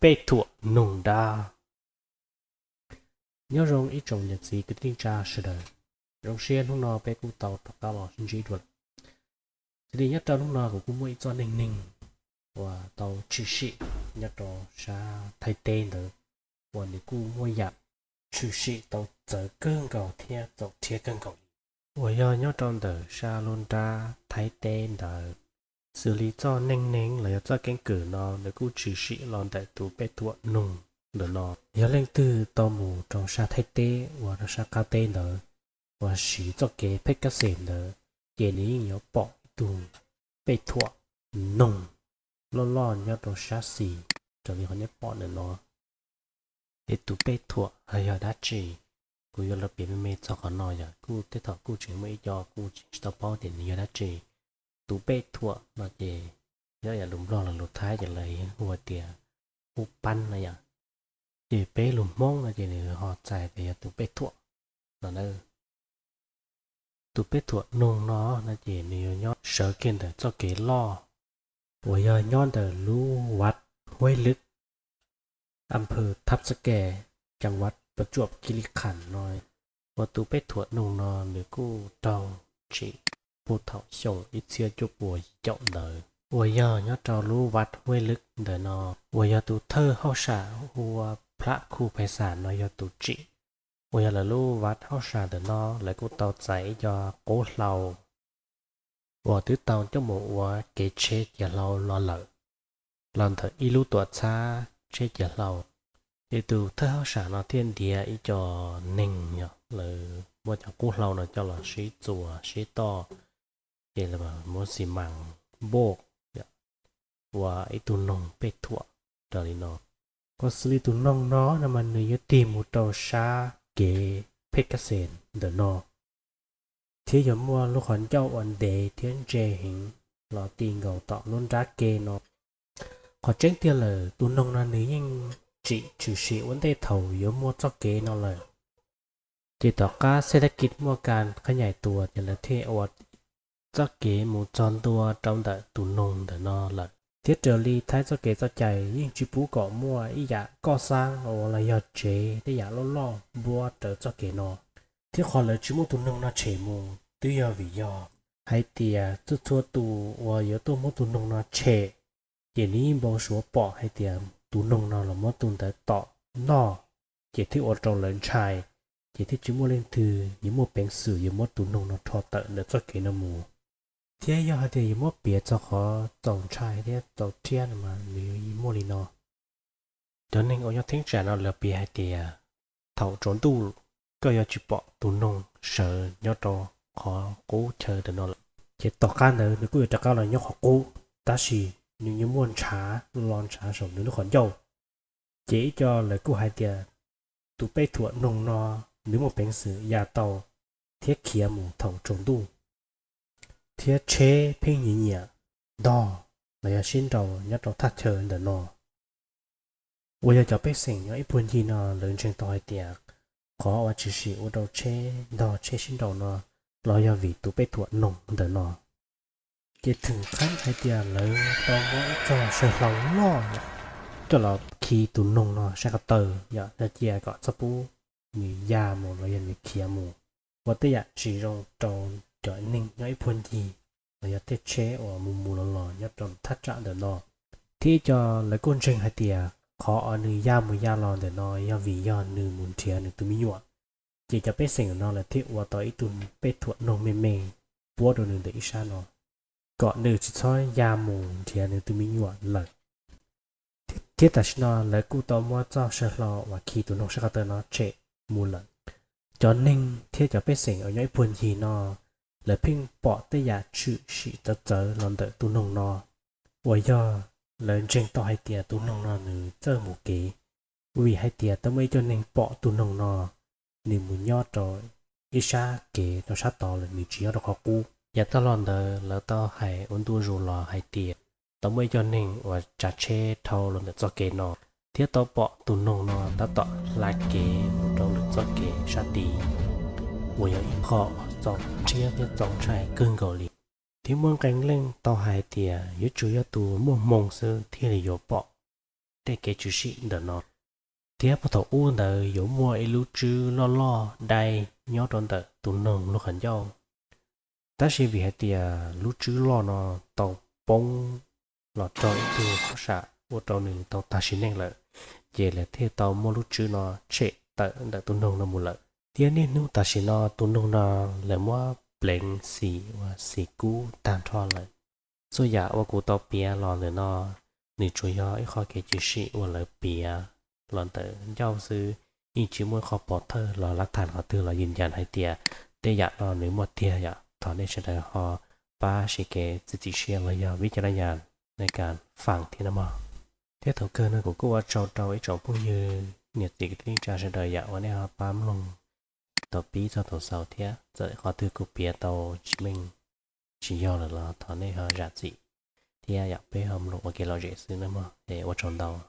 bê thua nung đa nhớ rong ít trồng nhật gì cứ tin cha sự đời rong xiên hôm nọ bê cụ tàu tàu cao bỏ sinh trí được thì nhất trong lúc nọ của cụ mới cho ninh ninh và tàu chỉ sĩ nhất đó sa thay tên được và nếu cụ mới nhập chỉ sĩ tàu trở cơn cầu thiên tàu thiết cơn cầu và nhớ nhất trong đời sa luôn ra thay tên được xử lý cho nhanh nhanh là cho cánh cửa nó để cú chỉ sĩ lon đại tù bé tuột nùng để nó nhớ lên từ tò mù trong sa thay tế và trong sa cao tê nữa và sĩ cho kế phép các xem nữa để lý nhớ bỏ tù bé tuột nùng lo lo nhớ trong sa xì cho nên họ nhớ bỏ nữa nó để tù bé tuột hay là đã chỉ cú yêu là bé mê cho họ nói giờ à, cú thế thọ cú chỉ mấy cho cú chỉ tao bỏ tiền nhớ đã chỉ ตูเป้ทั่วมาเจเนี่ยอย่าลุมรองะลุดท้ายจะเลยหัวเตียหูปั้นอะไรอย่างจีเป้ลุมมองนะเจเนือหอใจไปตูเป้ทั่วนั่นเออตูเป็ดถั่วนงน้อนะเจเนียยอดเสือเกินเดอจะเกล้อหัวยอย้อนแต่รู้วัดห้วยลึกอำเภอทับสะแกจังหวัดประจวบคีรีขันธ์น้อยว่าตัวเป็ดถั่วนงน้อหรือกู้ตองจี bộ thọ sống ít xưa chụp bộ chậu đời bây nhớ trò lũ vặt huê lực để nó bây giờ thơ hao xả hùa à phá khu phải xả nó giờ tụ trị là lũ vặt hao xả để nó lại cố tàu chảy cho cố lầu và tứ tàu cho một và chế giờ lâu lo lợ lần thở y lũ chế giờ lâu thì từ thơ hao xả nó thiên địa ý cho nình nhở lời mua cho cố lâu nó cho là sĩ chùa sĩ to kể xì mảng bộ và ấy tụ nông bê thuọ đó có xử tụ nông nó là mà người tìm một tàu xa kế phết cá sền đó nó thế mua lúc hoàn châu ổn đề thiên trề hình lọ tiền gầu tọ luôn ra kê nó có tránh tiền là tụ nông nó nếu nhưng chỉ chủ sĩ vấn đề thầu yếu mua cho kế nó là thì tỏ cá sẽ đã mua càn khá nhảy tùa thì thế ổn cho kế một tròn tua trong đại tù nông để nó là thiết trở ly thái cho kế cho chạy nhưng chỉ phú cỏ mua ý dạ có sang hoặc là giờ chế để dạ lo lo bua trở cho kế nó thiết khó lời chỉ một tù nông nó chế mù tuy giờ vì giờ hay tiề à, chút thua tù và giờ tôi một tù nông nó chế chỉ ní bao số bỏ hay tiề à, tù nông nó là một tủ đại tọ nó chỉ thích ở trong lớn chài chỉ thích chỉ mua lên từ những một bánh sử những một tù nông nó thọ tận để cho kế nó mù thế giờ cho họ mà 天要还得一莫别做好总差一点到天嘛，你一莫里喏。等你我要听见了了别还得啊，头转度ก็要去 bỏ tù nông sợ nhớ to khó cố chờ được nó lại chỉ tỏ cá nữa nếu cứ tỏ cá là nhớ họ cố ta chỉ nếu như muốn trả lon trả sống nếu nó còn dâu chỉ cho lời cứ hai tiền tụ bay thuận nông no nếu một bánh sử nhà tàu thiết kia một thầu trốn tu thế chế pin nhị nhị đó là ya xin đầu nhất đầu thắt chờ để nó bây giờ cho biết sinh những ít buồn gì nó lớn trên tòa tiệc có và chỉ sĩ ở đầu chế đó chế xin đầu nó lo ya vì tụ biết thuận nồng để nó cái thử khăn hay tiệc lớn to mỗi cho sợ lòng lo cho là khi tụ nồng nó sẽ có tờ ya dạ, là tiệc có sắp bu mì ya một là ya mì kia một và tiệc chỉ rong trong cho nên ngay phần gì là yết tết chế ở mù mù lò lò nhất trong thắt trạng để nó thế cho lấy con trinh hai tia khó ở nơi ya mù ya lò để nó ya vì ya nơi muốn chia nơi tụi mình nhọn chỉ cho bé sinh nó là thiết qua tới tụi bé thuận nó mềm mềm bố đồ nơi để ít xa nó còn nơi chỉ cho ya mù chia nơi tụi mình nhọn là thiết ta nó lấy cụ tao mua cho sơ lò và khi tụi nó sẽ có tới nó chế mù lần cho nên thiết cho bé sinh ở nhảy phun gì nó là pin bỏ tới giả chữ sĩ tớ tớ lòng đợi tu nông nọ và do là trên to hay tiền tu nông nọ nữ tớ một kế vì hay tiền tớ mới cho nên bỏ tu nông nọ nếu muốn nhót rồi ít xa kế nó sát to là nữ chỉ ở đó khó cú giờ tớ lần đợi là tớ hay ôn tu rù lò hay tiền tớ mới cho nên và trả chê thâu lòng đợi cho kế nọ thiết tớ bỏ tu nông nọ tớ tọ là kế một đầu lực cho kế sát tì và giờ ít khó 总 chia tiết tổng trại cương gầu lì thì muốn cánh lên tàu hải tìa chủ yếu tù mua mông sư thì là yếu bọ để cái chủ sĩ đỡ nó thì bắt đầu u nợ mua lưu trư lo lo đai nhó tròn tờ nồng lúc hẳn dâu ta sẽ vì hải tìa lưu trư lo tàu bông lọ tròn tù khó xạ vô tròn nừng tàu ta sẽ nhanh lợi về là thế tàu mua lưu trư nó trệ tờ đỡ tù nồng nó mù lợi เดี๋ยวนี้นูตัดชินอตุนงนอเลยว่าเปล่งสีว่าสีกู้ตามทอเลยสุวาว่ากูต่อเปียหลอนเลยนอหนี่ช่วยย่อไอ้ข้อเกจิชิว่าเลยเปียหลอนเตอเจ้าซื้ออีชิมวยขอปอดเธอหลอนรักฐานขอเธอหลายืนยันให้เตียเตียอยากนอนหรือหมดเตียอยากตอนนี้ฉันได้หอป้าชิเกจิติเชียเลยยอวิจารณญาณในการฟังที่นมอเที่ยวเถเกินนะกูว่าเจ้าเตาไอ้เจ้าผู้ยืน เนี่ยติดที่จะเฉด้อยากวันนี้ป้ามลง tàu bí cho tàu sau thế rồi họ từ cụ bia tàu mình chỉ do là là thằng này họ giả dị thì à nhập bé hôm lúc mà cái lo dễ xin mà để ở trong đầu